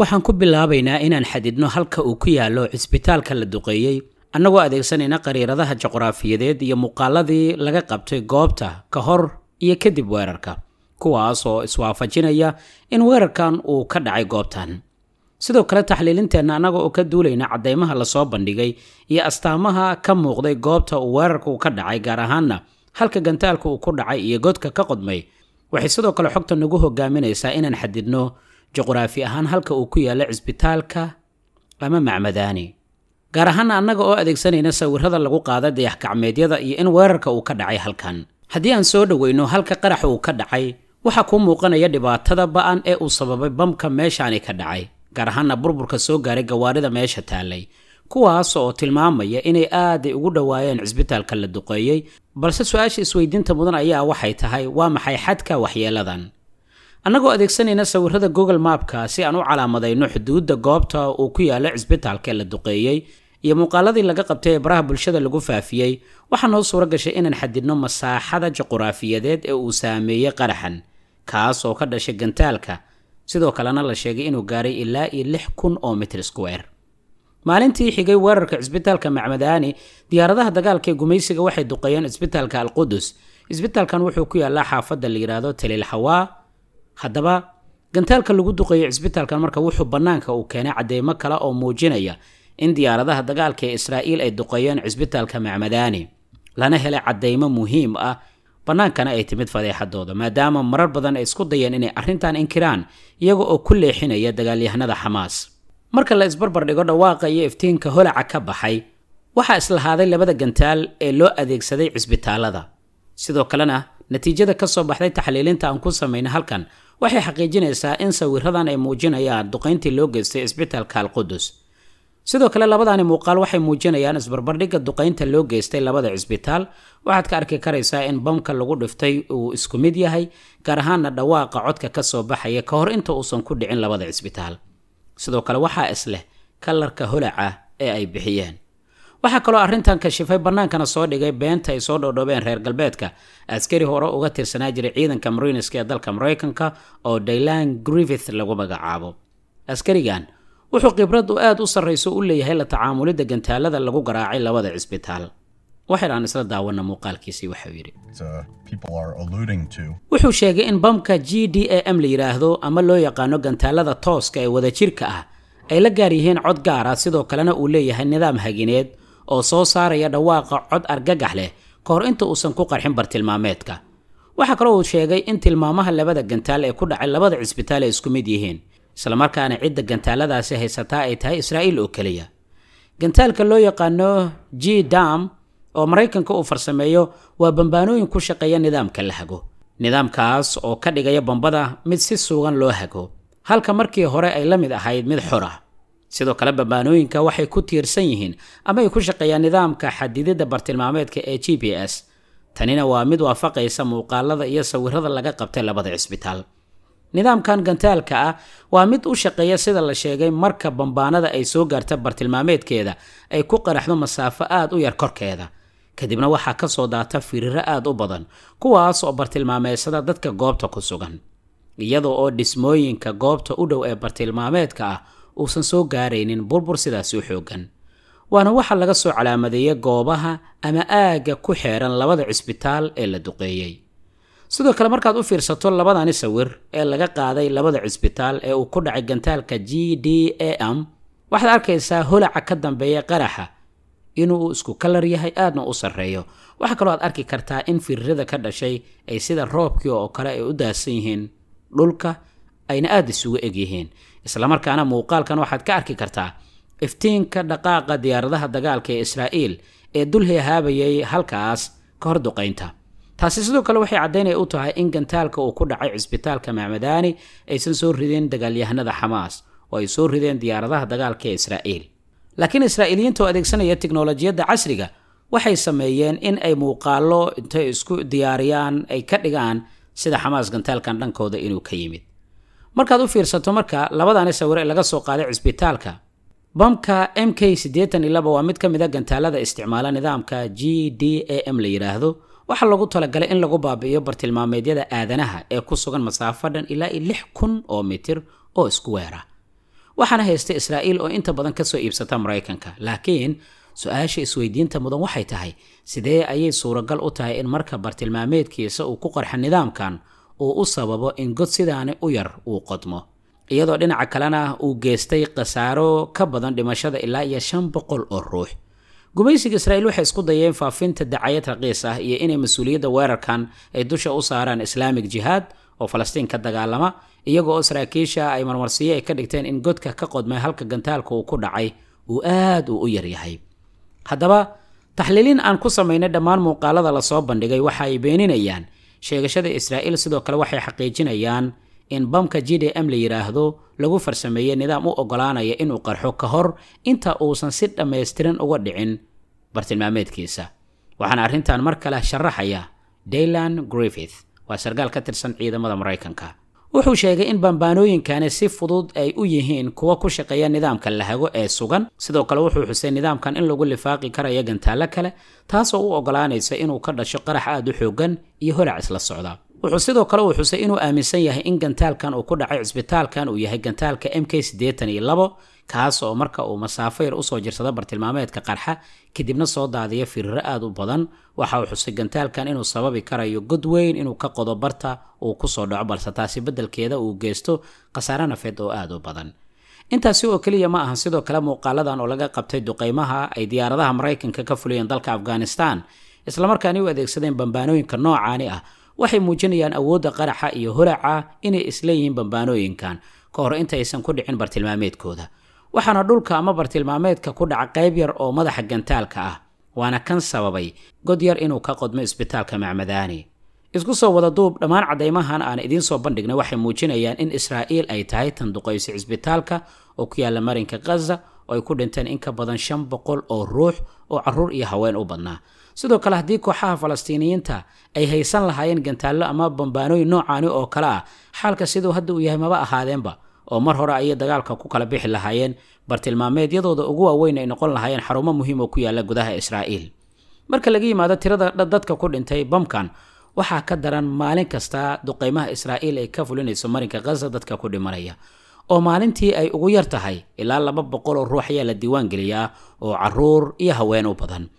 waxaan ku bilaabaynaa inaan xadidno halka uu ku yaallo cisbitaalka la duqeeyey annagoo adeegsanayna qariiradaha juqraafiyadeed iyo muuqaaladii laga qabtay goobta ka hor iyo kadib weerarka kuwaas oo iswaafajinaya in weerarkan uu ka dhacay goobtan sidoo kale taxliilinteenna annaga oo ka duulayna caddaymaha lasoo bandhigay iyo astaamaha ka muuqday goobta uu weerarku ka dhacay gaar ahaanna halka gantaalka uu ku dhacay iyo godka ka qodmay waxay sidoo kale xogta nagu hogaaminaysaa inaan xadidno juqraafi ahaan halka uu ku yaalla cisbitaalka ama macmadaani gaar ahaana annaga oo adeegsanayna sawirada lagu qaaday dayax-gacmeedyada iyo in weerarka uu ka dhacay halkan haddii aan soo dhoweyno halka qaraxa uu ka dhacay waxaa kuu muuqanaya dhibaatada ba'an ee uu sababay bamka meeshaani ka dhacay gaar ahaana burburka soo gaaray gawaarida meesha taallay kuwaas oo tilmaamaya inay aaday ugu dhowaayeen cisbitaalka la duqeeyey balse su-aasha isweydiinta mudan ayaa waxay tahay waa maxay xadka waxyeeladan annagoo adeegsanayna sawirada google maapka si aan u calaamadayno xuduudda goobta uu ku yaala cisbitaalka la duqeeyey iyo muuqaaladii laga qabtay ee baraha bulshada lagu faafiyey waxaa noo suuro gashay inaan xadidno masaaxada juquraafiyadeed ee uu saameeyey qaraxan kaas oo ka dhashay gantaalka sidoo kalena la sheegay inuu gaaray ilaa iyo lix kun oo mitr square maalintii xigay weerarka cisbitaalka macmadaani diyaaradaha dagaalka ee gumaysiga waxay duqeeyeen cisbitaalka alqudus cisbitaalkan wuxuu ku yaallaa xaafadda la yidhaahdo taliilxawaa haddaba gantaalka lagu duqeeyo cisbitaalkan marka wuxuu bannaanka uu keenay cadeymo kale oo muujinaya in diyaaradaha dagaalka ee israa'iil ay duqeeyeen cisbitaalka macmadaani lana helay cadeymo muhiim ah bannaankana ay timid fadeexadooda maadaama marar badan ay isku dayeen inay arrintan inkiraan iyaga oo ku leexinaya dagaalyahanada xamaas marka la isbarbar dhigo dhawaaqa iyo iftiinka holaca ka baxay waxaa islahaaday labada gantaal ee loo adeegsaday cisbitaalada sidoo kalena natiijada ka soo baxday taxliilinta aan ku samayna halkan waxay xaqiijinaysaa in sawiradan ay muujinayaan duqayntii loo geystay isbitaalka alqudus sidoo kale labadaani muuqaal waxay muujinayaan isbarbardhigga duqaynta loo geystay labada cisbitaal waxaad ka arki karaysaa in bamka lagu dhiftay uu isku mid yahay gaar ahaanna dhawaaqa codka ka soo baxaya ka hor inta uusan ku dhicin labada cisbitaal sidoo kale waxaa isleh kalarka holaca ee ay bixiyeen waxaa kaloo arrintan kashifay bannaankana soo dhigay beenta ay soo dhoodhoobeen reer galbeedka askari hore uga tirsanaa jiray ciidanka marineska ee dalka maraykanka oo daylan griffith lagu magacaabo askarigan wuxuu khibrad u aad u sarrayso u leeyahay la tacaamulidda gantaalada lagu garaacay labada cisbitaal waxaynaan isla daawana muuqaalkiisii waxau yidhi wuxuu sheegay in bamka g d a m la yidhaahdo ama loo yaqaano gantaalada tooska ee wadajirka ah ay la gaar yihiin cod gaara ah, sidoo kalena uu leeyahay nidaam hagineed oo soo saaraya dhawaaqa cod argagax leh kahor inta uusan ku qarxin bartilmaameedka waxaa kale uu sheegay in tilmaamaha labada gantaal ee ku dhacay labada cisbitaal ay isku mid yihiin islamarkaana cidda gantaaladaasi haysataa ay tahay israa'iil oo keliya gantaalka loo yaqaano g dam oo maraykanka uu farsameeyo waa bambaanooyin ku shaqeeya nidaamka la hago nidaamkaas oo ka dhigaya bambada mid si suugan loo hago halka markii hore ay la mid ahayd mid xor ah sidoo kale bambaanooyinka waxay ku tiirsan yihiin ama ay ku shaqeeyaan nidaamka xadididda bartilmaameedka ee g b s tanina waa mid waafaqaysa muuqaalada iyo sawirada laga qabtay labada cisbitaal nidaamkan gantaalka ah waa mid u shaqeeya sida la sheegay marka bambaanada ay soo gaarta bartilmaameedkeeda ay ku qaraxdo masaafo aad u yar korkeeda kadibna waxaa ka soo daata firiro aada u badan kuwaas oo bartilmaameysada dadka goobta ku sugan iyada oo dhismooyinka goobta u dhow ee bartilmaameedka ah uusan soo gaaraynin burbur sidaasi u xoogan waana waxaa laga soo calaamadeeya goobaha ama aagga ku xeeran labada cisbitaal ee la duqeeyey sidoo kale markaad u fiirsato labadani sawir ee laga qaaday labada cisbitaal ee uu ku dhacay gantaalka g d a m waxaad arkaysaa holaca ka dambeeya qaraxa inuu isku kalar yahay aadna u sarreeyo waxaa kaloo aad arki kartaa in firirada ka dhashay ay sida roobkii oo kale ay u daadsan yihiin dhulka ayna aad isugu egyihiin islamarkaana muuqaalkan waxaad ka arki kartaa iftiinka dhaqaaqa diyaaradaha dagaalka ee israa'iil ee dul heehaabayay halkaas ka hor duqaynta taasi sidoo kale waxay caddaynaya u tahay in gantaalka uu ku dhacay cisbitaalka macmadaani aysan soo rideen dagaalyahanada xamaas oo ay soo rideen diyaaradaha dagaalka ee israa'iil laakiin israa'iiliyiinta oo adeegsanaya tiknolojiyadda casriga waxay sameeyeen in ay muuqaallo intay isku diyaariyaan ay ka dhigaan sida xamaas gantaalkan dhankooda inuu ka yimid markaad u fiirsato marka labadaani sawire laga soo qaaday cisbitaalka bamka m k siddeetan iyo laba waa mid ka mid a gantaalada isticmaala nidaamka g d a m la yidhaahdo waxaa lagu talagalay in lagu baabi'iyo bartilmaameedyada aadanaha ee ku sugan masaafo dhan ilaa lix kun oo mitir oo isku weera waxaana haysta israa'iil oo inta badan kasoo iibsata maraykanka laakiin su-aasha isweydiinta mudan waxay tahay sidee ayay suuragal u tahay in marka bartilmaameedkiisa uu ku qarxa nidaamkan uu u sababo in god sidaani u yar uu qodmo iyadoo dhinaca kalena uu geystay khasaaro ka badan dhimashada ilaa iyo shan boqol oo ruux gumaysiga israa'iil waxay isku dayeen faafinta dacayad raqiis ah iyo inay mas-uuliyadda weerarkan ay dusha u saaraan islaamig jihaad oo falastiin ka dagaalama iyaga oo saraakiisha ay marmarsiyo ay ka dhigteen in godka ka qodmay halka gantaalka uu ku dhacay uu aad uu u yaryahay haddaba taxliilin aan ku samaynay dhammaan muuqaalada lasoo bandhigay waxa ay beeninayaan sheegashada israa'iil sidoo kale waxay xaqiijinayaan in bamka g d m la yidhaahdo lagu farsameeyey nidaam u oggolaanaya inuu qarxo ka hor inta uusan si dhammaystiran uga dhicin bartilmaameedkiisa waxaan arrintan mar kale sharaxaya daylan griffith waa sargaal ka tirsan ciidamada maraykanka wuxuu sheegay in bambaanooyinkani si fudud ay u yihiin kuwa ku shaqeeya nidaamka lahago ee sugan sidoo kale wuxuu xusay nidaamkan in lagu lifaaqi karayo gantaalo kale taasoo u ogolaanaysa inuu ka dhasho qarax aada u xoogan iyo holac isla socda wuxuu sidoo kale uu xusay inuu aaminsan yahay in gantaalkan uu ku dhacay cisbitaalkan uu yahay gantaalka mk sideetan iyo labo kaas oo marka uu masaafo yar usoo jirsada bartilmaameedka qarxa kadibna soo daadiya firiro aada u badan waxa uu xusay gantaalkan inuu sababi karayo god weyn inuu ka qodo barta uu kusoo dhaco balse taasi beddelkeeda uu geysto khasaare nafeed oo aada u badan intaasi oo keliya ma ahan sidoo kale muuqaaladan oo laga qabtay duqeymaha ay diyaaradaha maraykanka ka fuliyeen dalka afghanistan islamarkaani u adeegsadeen bambaanooyinka noocaani ah waxay muujinayaan awoodda qaraxa iyo holaca inay isleeyihiin bambaanooyinkan ka hor intaaysan ku dhicin bartilmaameedkooda waxaana dhulka ama bartilmaameedka ku dhaca qayb yar oo madaxa gantaalka ah waana kan sababay god yar inuu ka qodmo isbitaalka macmadaani isku soo wada duub dhammaan caddaymahan aan idiin soo bandhignay waxay muujinayaan in israa'iil ay tahay tan duqaysa cisbitaalka oo ku yaalla marinka khaza oo ay ku dhinteen in ka badan shan boqol oo ruux oo carruur iyo haween u badnaa sidoo kale haddii kooxaha falastiiniyiinta ay haysan lahaayeen gantaallo ama bambaanooyin noocaani oo kale ah xaalka siduu hadda uu yahay maba ahaadeenba oo mar hore ayay dagaalka ku kala bixi lahaayeen bartilmaameedyadooda ugu waaweyn ay noqon lahaayeen xarumo muhiim oo ku yaala gudaha israa'iil marka laga yimaado tirada dadka ku dhintay bamkan waxaa ka daran maalin kasta duqeymaha israa'iil ay ka fulinayso marinka khaza dadka ku dhimanaya oo maalintii ay ugu yar tahay ilaa laba boqol oo ruux ayaa la diiwaan geliyaa oo caruur iyo haween u badan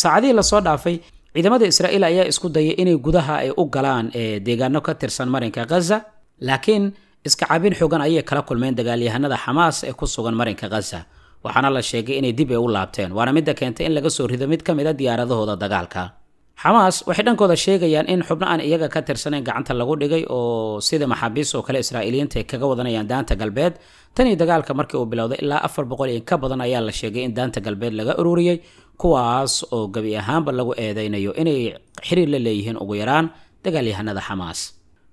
saacadihii lasoo dhaafay ciidamada israa'iil ayaa isku dayay inay gudaha ay u galaan eh, deegaano ka tirsan marinka ghaza laakiin iska cabin xoogan ayay kala kulmeen dagaalyahanada xamaas ee ku sugan marinka ghaza waxaana la sheegay inay dib ay u laabteen waana midda keentay in laga soo rido mid ka mid a ah diyaaradahooda dagaalka xamaas waxay dhankooda sheegayaan in xubno aan iyaga ka tirsanayn gacanta lagu dhigay oo sida maxaabiist oo kale israa'iiliyiinta ay kaga wadanayaan daanta galbeed tan iyo dagaalka markii uu bilowday ilaa afar boqol in ka badan ayaa la sheegay in daanta galbeed laga ururiyey kuwaas oo gebi ahaanba lagu eedaynayo inay xiriir la leeyihiin ugu yaraan dagaalyahanada xamaas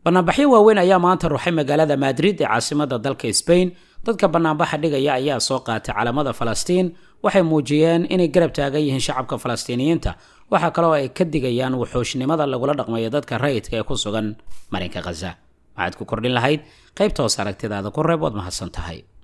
banaanbaxyo waaweyn ayaa maanta ruuxay magaalada madrid ee caasimadda dalka sbain ضد كبرنا بحر دقة يا يا سوقة على مدى فلسطين وحي موجيان إني قرب تاجيهن شعبك فلسطينيين تا وحي كلوا كدقة يا وحوش إني مدى لقول رق ما يدك رأيت كي يكون سجن مارينك غزة معدك كردين لهيد قيب توصلك تذا ذكر ربوض ما